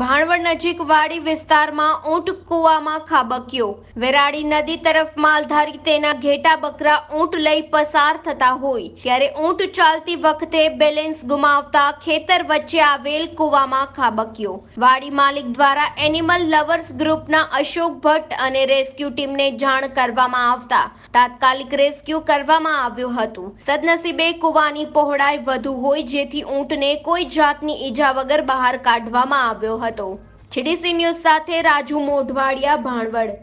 ભાણવડ નજીક વાડી વિસ્તારમાં ઊંટ કૂવામાં ખાબક્યો વેરાળી નદી તરફ માલધારી તેના ઘેટા બકરા ઊંટ લઈ પસાર થતા હોય ત્યારે ઊંટ ચાલતી વખતે બેલેન્સ ગુમાવતા ખેતર વચ્ચે આવેલ કૂવામાં ખાબક્યો વાડી માલિક દ્વારા એનિમલ લવર્સ ગ્રુપના અશોક ભટ્ટ અને રેસ્ક્યુ ટીમને જાણ કરવામાં આવતા તાત્કાલિક રેસ્ક્યુ કરવામાં આવ્યું હતું સદનસીબે કૂવાની પહોળાઈ વધુ હોય જેથી ઊંટને કોઈ જાતની ઈજા વગર બહાર કાઢવામાં આવ્યો હતો છીડીસી ન્યૂઝ સાથે રાજુ મોઢવાડિયા ભાણવડ